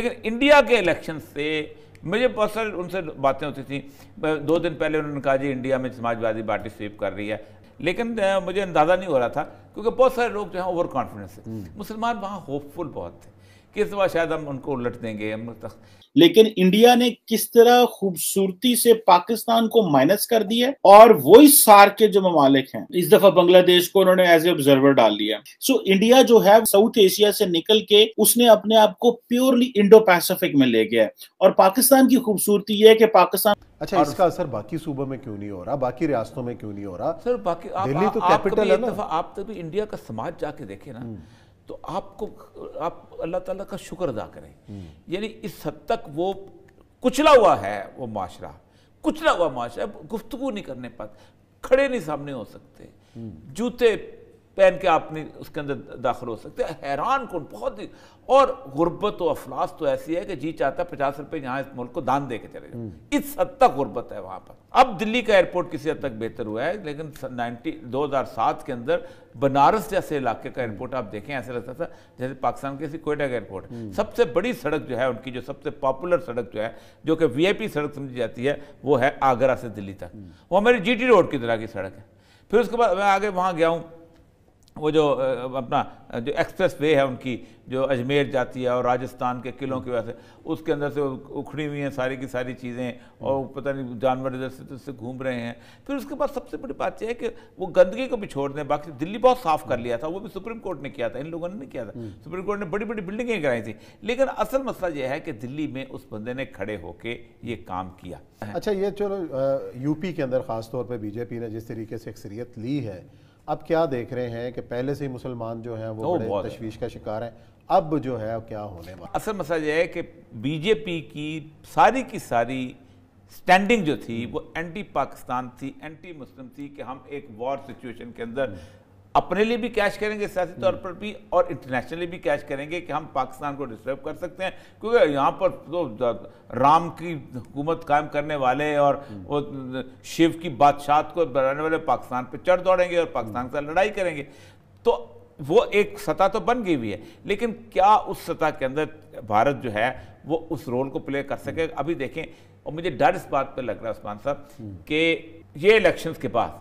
लेकिन इंडिया के इलेक्शन से मुझे पर्सनल उनसे बातें होती थी दो दिन पहले उन्होंने कहा जी इंडिया में समाजवादी पार्टी स्वीप कर रही है लेकिन मुझे अंदाज़ा नहीं हो रहा था क्योंकि बहुत सारे लोग जो हैं ओवर कॉन्फिडेंस है मुसलमान वहाँ होपफुल बहुत थे किस दफा शायद हम उनको उलट देंगे हम तो- लेकिन इंडिया ने किस तरह खूबसूरती से पाकिस्तान को माइनस कर दिया और वही सार के जो ममालिक हैं इस दफा बांग्लादेश को उन्होंने एज ए ऑब्जर्वर डाल लिया सो so, इंडिया जो है साउथ एशिया से निकल के उसने अपने आप को प्योरली इंडो पैसिफिक में ले गया और पाकिस्तान की खूबसूरती यह है कि पाकिस्तान अच्छा इसका असर बाकी सूबों में क्यों नहीं हो रहा बाकी रियासतों में क्यों नहीं हो रहा सर बाकी आप, दिल्ली तो कैपिटल है ना आप इंडिया तो का समाज जाके देखे ना हम्म। तो आपको आप अल्लाह ताला का शुक्र अदा करें यानी इस हद तक वो कुचला हुआ है वो माशरा कुचला हुआ माशरा गुफ्तगु नहीं करने पाते खड़े नहीं सामने हो सकते जूते पहन के आपने उसके अंदर दाखिल हो सकते हैं हैरान कौन बहुत ही और गुर्बत और तो अफलास तो ऐसी है कि जी चाहता है पचास रुपये यहाँ इस मुल्क को दान दे के चले जाओ हम्म। इस हद तक गुर्बत है वहाँ पर अब दिल्ली का एयरपोर्ट किसी हद तक बेहतर हुआ है लेकिन नाइनटी दो हज़ार सात के अंदर बनारस जैसे इलाके का एयरपोर्ट आप देखें ऐसे लगता था जैसे पाकिस्तान के किसी कोयटा का एयरपोर्ट हम्म। सबसे बड़ी सड़क जो है उनकी जो सबसे पॉपुलर सड़क जो है जो कि पी सड़क समझी जाती है वो है आगरा से दिल्ली तक हम्म। वो हमारी टी रोड की तरह की सड़क है फिर उसके बाद मैं आगे वहाँ गया हूँ वो जो अपना जो एक्सप्रेस वे है उनकी जो अजमेर जाती है और राजस्थान के किलों की वजह से उसके अंदर से उखड़ी हुई हैं सारी की सारी चीज़ें और पता नहीं जानवर इधर से से घूम रहे हैं फिर उसके बाद सबसे बड़ी बात यह है कि वो गंदगी को भी छोड़ दें बाकी दिल्ली बहुत साफ कर लिया था वो भी सुप्रीम कोर्ट ने किया था इन लोगों ने नहीं किया था हम्म। सुप्रीम कोर्ट ने बड़ी बड़ी बिल्डिंगें कराई थी लेकिन असल मसला यह है कि दिल्ली में उस बंदे ने खड़े होके ये काम किया अच्छा ये चलो यूपी के अंदर खासतौर पर बीजेपी ने जिस तरीके से अक्सरियत ली है अब क्या देख रहे हैं कि पहले से ही मुसलमान जो हैं वो बहुत तशवीश का शिकार हैं अब जो है क्या होने वाला असल मसला यह है कि बीजेपी की सारी की सारी स्टैंडिंग जो थी वो एंटी पाकिस्तान थी एंटी मुस्लिम थी कि हम एक वॉर सिचुएशन के अंदर हम्म। अपने लिए भी कैश करेंगे सियासी तौर हम्म। पर भी और इंटरनेशनली भी कैश करेंगे कि हम पाकिस्तान को डिस्टर्ब कर सकते हैं क्योंकि यहाँ पर तो राम की हुकूमत कायम करने वाले और हम्म। शिव की बादशाह को बनाने वाले पाकिस्तान पर चढ़ दौड़ेंगे और पाकिस्तान हम्म। के साथ लड़ाई करेंगे तो वो एक सतह तो बन गई हुई है लेकिन क्या उस सतह के अंदर भारत जो है वो उस रोल को प्ले कर सके अभी देखें और मुझे डर इस बात पर लग रहा है उस्मान साहब कि ये इलेक्शन के बाद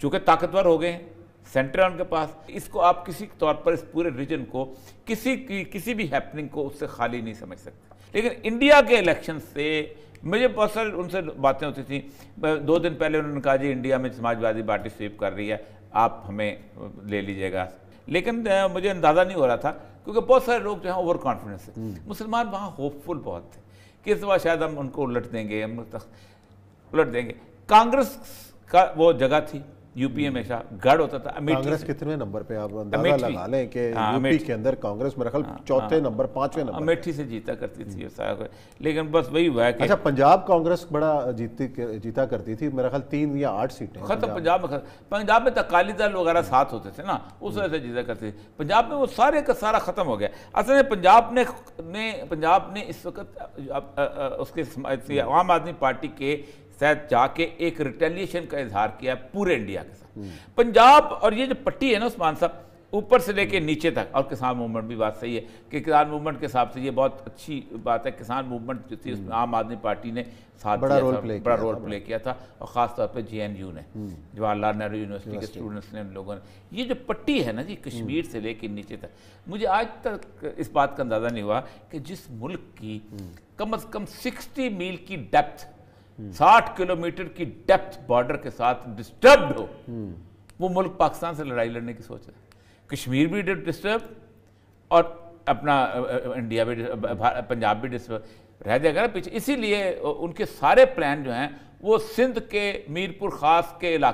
चूँकि ताकतवर हो गए हैं सेंटर है उनके पास इसको आप किसी तौर पर इस पूरे रीजन को किसी की किसी भी हैपनिंग को उससे खाली नहीं समझ सकते लेकिन इंडिया के इलेक्शन से मुझे बहुत सारे उनसे बातें होती थी दो दिन पहले उन्होंने कहा जी इंडिया में समाजवादी पार्टी स्वीप कर रही है आप हमें ले लीजिएगा लेकिन मुझे अंदाज़ा नहीं हो रहा था क्योंकि बहुत सारे लोग जो हैं ओवर कॉन्फिडेंस थे हम्म। मुसलमान वहाँ होपफुल बहुत थे कि इस बार शायद हम उनको उलट देंगे हम उलट देंगे कांग्रेस का वो जगह थी यूपी हमेशा गढ़ होता था कांग्रेस कितने नंबर पे आप अंदाजा लगा लें कि हाँ, यूपी के अंदर कांग्रेस में रखल हाँ, चौथे हाँ। नंबर पांचवें नंबर अमेठी से जीता करती थी लेकिन बस वही हुआ कि अच्छा पंजाब कांग्रेस बड़ा जीती जीता करती थी मेरा ख्याल तीन या आठ सीटें खत्म पंजाब में पंजाब तो में अकाली दल वगैरह साथ होते थे ना उस वजह से जीता करती थी पंजाब में वो सारे का सारा खत्म हो गया असल में पंजाब ने पंजाब ने इस वक्त उसके आम आदमी पार्टी के शायद जाके एक रिटेलिएशन का इजहार किया पूरे इंडिया के साथ पंजाब और ये जो पट्टी है ना उस्मान साहब ऊपर से लेके नीचे तक और किसान मूवमेंट भी बात सही है कि किसान मूवमेंट के हिसाब से ये बहुत अच्छी बात है किसान मूवमेंट जो थी उसमें आम आदमी पार्टी ने साथ बड़ा रोल प्ले बड़ा रोल प्ले किया था और ख़ासतौर पर जे ने हम्म। जवाहरलाल नेहरू यूनिवर्सिटी के स्टूडेंट्स ने उन लोगों ने ये जो पट्टी है ना जी कश्मीर हम्म। से लेके नीचे तक मुझे आज तक इस बात का अंदाज़ा नहीं हुआ कि जिस मुल्क की हम्म। कम अज़ कम सिक्सटी मील की डेप्थ साठ किलोमीटर की डेप्थ बॉर्डर के साथ डिस्टर्ब हो वो मुल्क पाकिस्तान से लड़ाई लड़ने की सोच रहे है कश्मीर भी डिस्टर्ब और अपना इंडिया भी पंजाब भी डिस्टर्ब रह जाएगा ना पीछे इसीलिए उनके सारे प्लान जो हैं वो सिंध के मीरपुर खास के इलाके